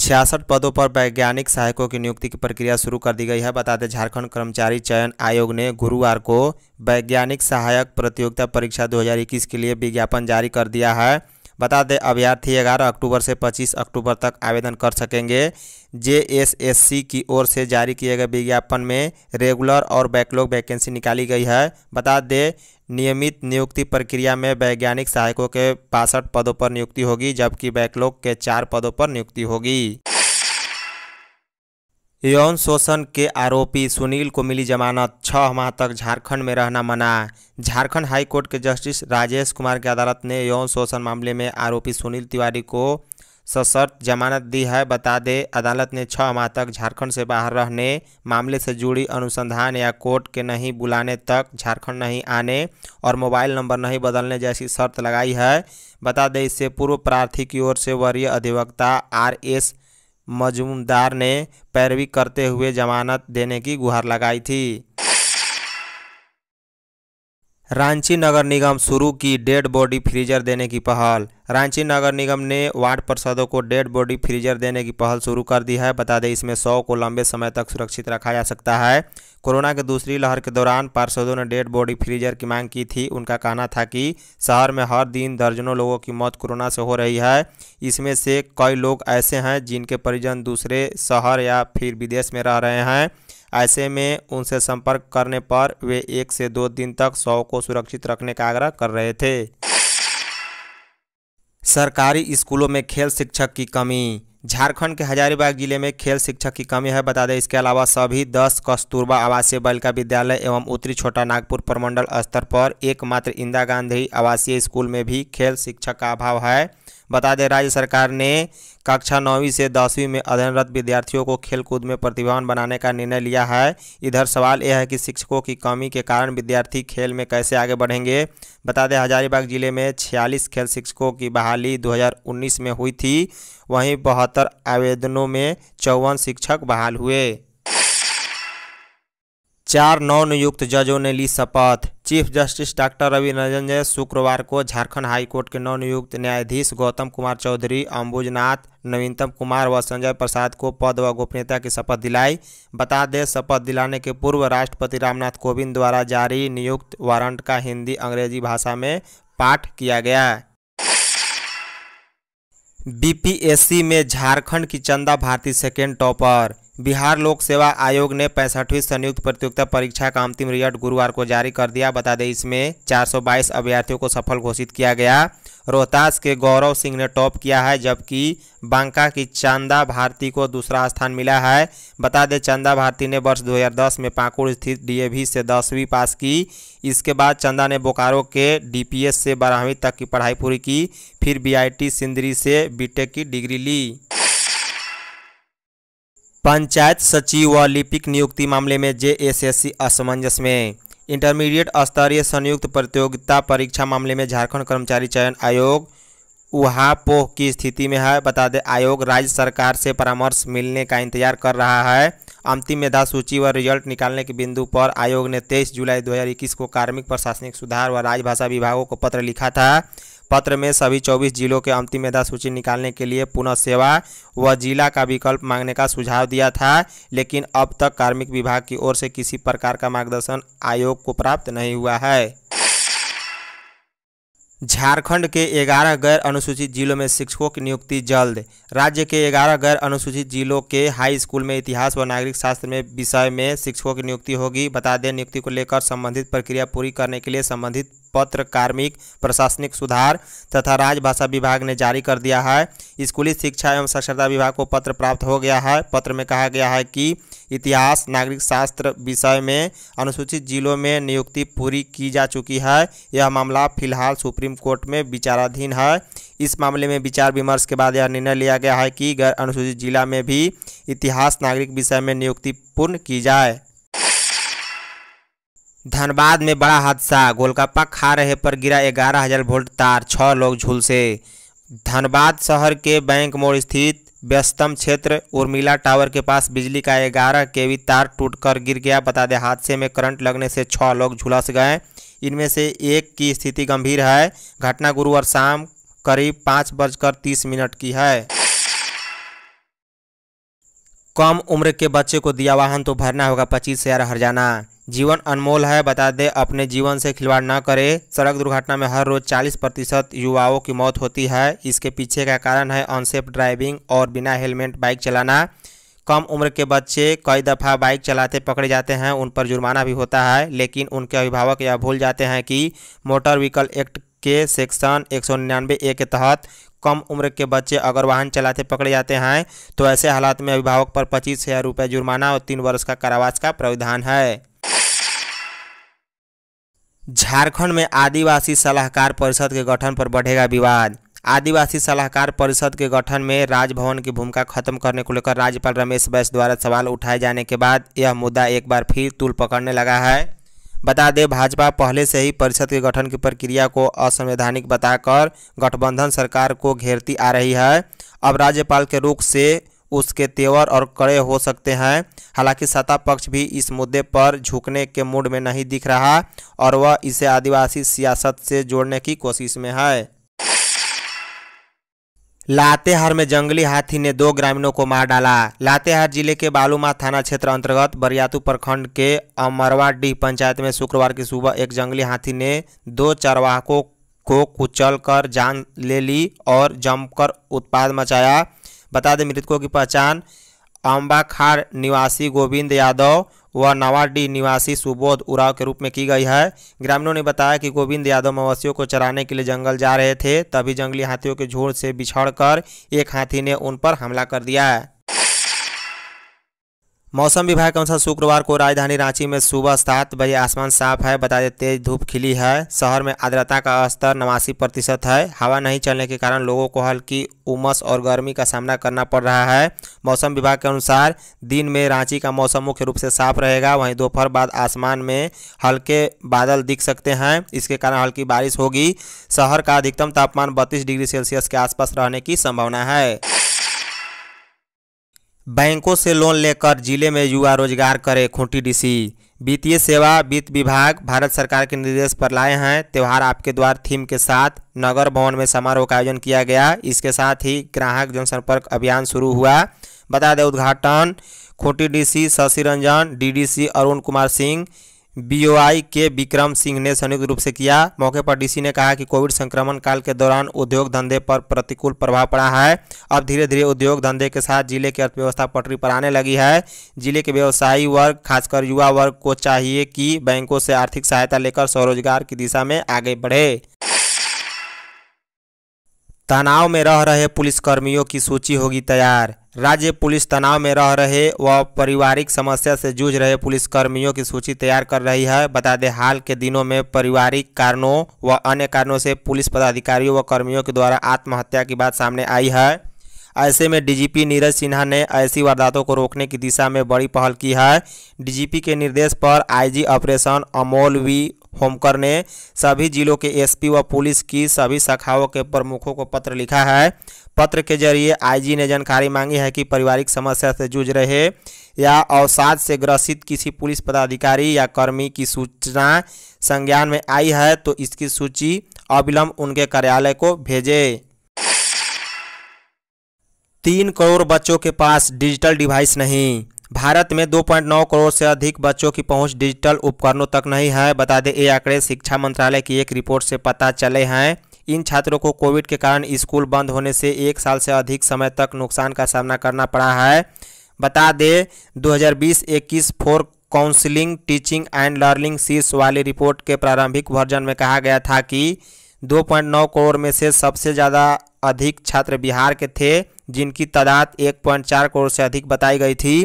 छियासठ पदों पर वैज्ञानिक सहायकों की नियुक्ति की प्रक्रिया शुरू कर दी गई है बता दें झारखंड कर्मचारी चयन आयोग ने गुरुवार को वैज्ञानिक सहायक प्रतियोगिता परीक्षा 2021 के लिए विज्ञापन जारी कर दिया है बता दें अभ्यर्थी ग्यारह अक्टूबर से पच्चीस अक्टूबर तक आवेदन कर सकेंगे जेएसएससी की ओर से जारी किए गए विज्ञापन में रेगुलर और बैकलॉग वैकेंसी निकाली गई है बता दें नियमित नियुक्ति प्रक्रिया में वैज्ञानिक सहायकों के बासठ पदों पर नियुक्ति होगी जबकि बैकलॉग के चार पदों पर नियुक्ति होगी यौन शोषण के आरोपी सुनील को मिली जमानत छह माह तक झारखंड में रहना मना झारखंड हाई कोर्ट के जस्टिस राजेश कुमार की अदालत ने यौन शोषण मामले में आरोपी सुनील तिवारी को सशर्त जमानत दी है बता दे अदालत ने छह माह तक झारखंड से बाहर रहने मामले से जुड़ी अनुसंधान या कोर्ट के नहीं बुलाने तक झारखंड नहीं आने और मोबाइल नंबर नहीं बदलने जैसी शर्त लगाई है बता दें इससे पूर्व प्रार्थी की ओर से वरीय अधिवक्ता आर एस मजूमदार ने पैरवी करते हुए जमानत देने की गुहार लगाई थी रांची नगर निगम शुरू की डेड बॉडी फ्रीजर देने की पहल रांची नगर निगम ने वार्ड पार्षदों को डेड बॉडी फ्रीजर देने की पहल शुरू कर दी है बता दें इसमें सौ को लंबे समय तक सुरक्षित रखा जा सकता है कोरोना के दूसरी लहर के दौरान पार्षदों ने डेड बॉडी फ्रीजर की मांग की थी उनका कहना था कि शहर में हर दिन दर्जनों लोगों की मौत कोरोना से हो रही है इसमें से कई लोग ऐसे हैं जिनके परिजन दूसरे शहर या फिर विदेश में रह रहे हैं ऐसे में उनसे संपर्क करने पर वे एक से दो दिन तक शव को सुरक्षित रखने का आग्रह कर रहे थे सरकारी स्कूलों में खेल शिक्षक की कमी झारखंड के हजारीबाग जिले में खेल शिक्षक की कमी है बता दें इसके अलावा सभी दस कस्तूरबा आवासीय बालिका विद्यालय एवं उत्तरी छोटा नागपुर प्रमंडल स्तर पर एकमात्र इंदिरा गांधी आवासीय स्कूल में भी खेल शिक्षक का अभाव है बता दें राज्य सरकार ने कक्षा नौवीं से दसवीं में अध्ययनरत विद्यार्थियों को खेलकूद में प्रतिभावान बनाने का निर्णय लिया है इधर सवाल यह है कि शिक्षकों की कमी के कारण विद्यार्थी खेल में कैसे आगे बढ़ेंगे बता दें हजारीबाग जिले में छियालीस खेल शिक्षकों की बहाली दो में हुई थी वहीं बहत्तर आवेदनों में चौवन शिक्षक बहाल हुए चार नौ नियुक्त जजों ने ली शपथ chief justice doctor Ravi Ranjan ने शुक्रवार को झारखंड हाईकोर्ट के नवनियुक्त न्यायाधीश गौतम कुमार चौधरी अम्बुजनाथ नवीनतम कुमार व संजय प्रसाद को पद व गोपनीयता की शपथ दिलाई बता दें शपथ दिलाने के पूर्व राष्ट्रपति रामनाथ कोविंद द्वारा जारी नियुक्त वारंट का हिंदी अंग्रेजी भाषा में पाठ किया गया बीपीएससी में झारखंड की चंदा भारती सेकेंड टॉपर बिहार लोक सेवा आयोग ने पैंसठवीं संयुक्त प्रतियोगिता परीक्षा का अंतिम रिजल्ट गुरुवार को जारी कर दिया बता दें इसमें 422 अभ्यर्थियों को सफल घोषित किया गया रोहतास के गौरव सिंह ने टॉप किया है जबकि बांका की चांदा भारती को दूसरा स्थान मिला है बता दें चंदा भारती ने वर्ष 2010 में पाकुड़ स्थित डीएवी से दसवीं पास की इसके बाद चंदा ने बोकारो के डीपीएस से बारहवीं तक की पढ़ाई पूरी की फिर बीआईटी सिंदरी से बीटेक की डिग्री ली पंचायत सचिव व लिपिक नियुक्ति मामले में जे असमंजस में इंटरमीडिएट स्तरीय संयुक्त प्रतियोगिता परीक्षा मामले में झारखंड कर्मचारी चयन आयोग उहापोह की स्थिति में है बता दें आयोग राज्य सरकार से परामर्श मिलने का इंतजार कर रहा है अंतिम मेधा सूची व रिजल्ट निकालने के बिंदु पर आयोग ने 23 जुलाई 2021 को कार्मिक प्रशासनिक सुधार व राजभाषा विभागों को पत्र लिखा था पत्र में सभी चौबीस जिलों के अंतिम मेधा सूची निकालने के लिए पुनः सेवा व जिला का विकल्प मांगने का सुझाव दिया था लेकिन अब तक कार्मिक विभाग की ओर से किसी प्रकार का मार्गदर्शन आयोग को प्राप्त नहीं हुआ है झारखंड के 11 गैर अनुसूचित जिलों में शिक्षकों की नियुक्ति जल्द राज्य के 11 गैर अनुसूचित जिलों के हाई स्कूल में इतिहास व नागरिक शास्त्र में विषय में शिक्षकों की नियुक्ति होगी बता दें नियुक्ति को लेकर संबंधित प्रक्रिया पूरी करने के लिए संबंधित पत्र कार्मिक प्रशासनिक सुधार तथा राजभाषा विभाग ने जारी कर दिया है स्कूली शिक्षा एवं साक्षरता विभाग को पत्र प्राप्त हो गया है पत्र में कहा गया है कि इतिहास नागरिक शास्त्र विषय में अनुसूचित जिलों में नियुक्ति पूरी की जा चुकी है यह मामला फिलहाल सुप्रीम कोर्ट में विचाराधीन है इस मामले में विचार विमर्श के बाद यह निर्णय लिया गया है कि गैर अनुसूचित जिला में भी इतिहास नागरिक विषय में नियुक्ति पूर्ण की जाए धनबाद में बड़ा हादसा गोलगप्पा खा रहे पर गिरा ग्यारह हजार वोल्ट तार छः लोग झुलसे धनबाद शहर के बैंक मोड़ स्थित व्यस्तम क्षेत्र उर्मिला टावर के पास बिजली का ग्यारह केवी तार टूटकर गिर गया बता दें हादसे में करंट लगने से छः लोग झुलस गए इनमें से एक की स्थिति गंभीर है घटना गुरुवार शाम करीब पाँच बजकर तीस मिनट की है कम उम्र के बच्चे को दिया वाहन तो भरना होगा पच्चीस हजार जाना जीवन अनमोल है बता दें अपने जीवन से खिलवाड़ ना करें सड़क दुर्घटना में हर रोज 40 प्रतिशत युवाओं की मौत होती है इसके पीछे का कारण है अनसेफ ड्राइविंग और बिना हेलमेट बाइक चलाना कम उम्र के बच्चे कई दफ़ा बाइक चलाते पकड़े जाते हैं उन पर जुर्माना भी होता है लेकिन उनके अभिभावक यह भूल जाते हैं कि मोटर व्हीकल एक्ट के सेक्शन एक सौ ए के तहत कम उम्र के बच्चे अगर वाहन चलाते पकड़े जाते हैं तो ऐसे हालात में अभिभावक पर पच्चीस हज़ार रुपये जुर्माना और तीन वर्ष का कारावास का प्रावधान है झारखंड में आदिवासी सलाहकार परिषद के गठन पर बढ़ेगा विवाद आदिवासी सलाहकार परिषद के गठन में राजभवन की भूमिका खत्म करने को लेकर राज्यपाल रमेश बैस द्वारा सवाल उठाए जाने के बाद यह मुद्दा एक बार फिर तुल पकड़ने लगा है बता दें भाजपा पहले से ही परिषद के गठन की प्रक्रिया को असंवैधानिक बताकर गठबंधन सरकार को घेरती आ रही है अब राज्यपाल के रुख से उसके तेवर और कड़े हो सकते हैं हालांकि सत्ता पक्ष भी इस मुद्दे पर झुकने के मूड में नहीं दिख रहा और वह इसे आदिवासी सियासत से जोड़ने की कोशिश में है लातेहार में जंगली हाथी ने दो ग्रामीणों को मार डाला लातेहार जिले के बालूमा थाना क्षेत्र अंतर्गत बरियातू प्रखंड के अमरवाडी पंचायत में शुक्रवार की सुबह एक जंगली हाथी ने दो चरवाहकों को कुचल कर जान ले ली और जमकर उत्पाद मचाया बता दें मृतकों की पहचान अम्बाखार निवासी गोविंद यादव व नवाडी निवासी सुबोध उराव के रूप में की गई है ग्रामीणों ने बताया कि गोविंद यादव मवेशियों को चराने के लिए जंगल जा रहे थे तभी जंगली हाथियों के झुंड से बिछड़ कर एक हाथी ने उन पर हमला कर दिया है मौसम विभाग के अनुसार शुक्रवार को राजधानी रांची में सुबह सात बजे आसमान साफ है बता दें तेज धूप खिली है शहर में आर्द्रता का स्तर नवासी प्रतिशत है हवा नहीं चलने के कारण लोगों को हल्की उमस और गर्मी का सामना करना पड़ रहा है मौसम विभाग के अनुसार दिन में रांची का मौसम मुख्य रूप से साफ रहेगा वहीं दोपहर बाद आसमान में हल्के बादल दिख सकते हैं इसके कारण हल्की बारिश होगी शहर का अधिकतम तापमान बत्तीस डिग्री सेल्सियस के आसपास रहने की संभावना है बैंकों से लोन लेकर जिले में युवा रोजगार करे खूंटी डीसी वित्तीय सेवा वित्त विभाग भारत सरकार के निर्देश पर लाए हैं त्यौहार आपके द्वार थीम के साथ नगर भवन में समारोह का आयोजन किया गया इसके साथ ही ग्राहक जनसंपर्क अभियान शुरू हुआ बता दें उद्घाटन Khunti DC Shashi Ranjan D Arun Kumar Singh BOI के विक्रम सिंह ने संयुक्त रूप से किया मौके पर डीसी ने कहा कि कोविड संक्रमण काल के दौरान उद्योग धंधे पर प्रतिकूल प्रभाव पड़ा है अब धीरे धीरे उद्योग धंधे के साथ जिले की अर्थव्यवस्था पटरी पर आने लगी है जिले के व्यवसायी वर्ग खासकर युवा वर्ग को चाहिए कि बैंकों से आर्थिक सहायता लेकर स्वरोजगार की दिशा में आगे बढ़े तनाव में रह रहे पुलिसकर्मियों की सूची होगी तैयार राज्य पुलिस तनाव में रह रहे व पारिवारिक समस्या से जूझ रहे पुलिसकर्मियों की सूची तैयार कर रही है बता दें हाल के दिनों में पारिवारिक कारणों व अन्य कारणों से पुलिस पदाधिकारियों व कर्मियों के द्वारा आत्महत्या की बात सामने आई है ऐसे में डीजीपी नीरज सिन्हा ने ऐसी वारदातों को रोकने की दिशा में बड़ी पहल की है डीजीपी के निर्देश पर IG operation Amol V Homkar ने सभी जिलों के एसपी व पुलिस की सभी शाखाओं के प्रमुखों को पत्र लिखा है पत्र के जरिए आईजी ने जानकारी मांगी है कि पारिवारिक समस्या से जूझ रहे या अवसाद से ग्रसित किसी पुलिस पदाधिकारी या कर्मी की सूचना संज्ञान में आई है तो इसकी सूची अविलंब उनके कार्यालय को भेजे तीन करोड़ बच्चों के पास डिजिटल डिवाइस नहीं भारत में 2.9 करोड़ से अधिक बच्चों की पहुंच डिजिटल उपकरणों तक नहीं है बता दें ये आंकड़े शिक्षा मंत्रालय की एक रिपोर्ट से पता चले हैं इन छात्रों को कोविड के कारण स्कूल बंद होने से एक साल से अधिक समय तक नुकसान का सामना करना पड़ा है बता दें 2020-21 for counselling teaching and learning शीर्ष वाली रिपोर्ट के प्रारंभिक वर्जन में कहा गया था कि 2.9 करोड़ में से सबसे ज़्यादा अधिक छात्र बिहार के थे जिनकी तादाद 1.4 करोड़ से अधिक बताई गई थी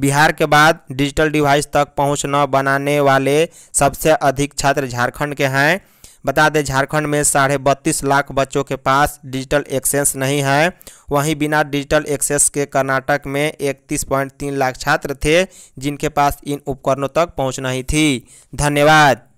बिहार के बाद डिजिटल डिवाइस तक पहुँच न बनाने वाले सबसे अधिक छात्र झारखंड के हैं बता दें झारखंड में साढ़े बत्तीस लाख बच्चों के पास डिजिटल एक्सेस नहीं है वहीं बिना डिजिटल एक्सेस के कर्नाटक में इकतीस पॉइंट तीन लाख छात्र थे जिनके पास इन उपकरणों तक पहुंच नहीं थी धन्यवाद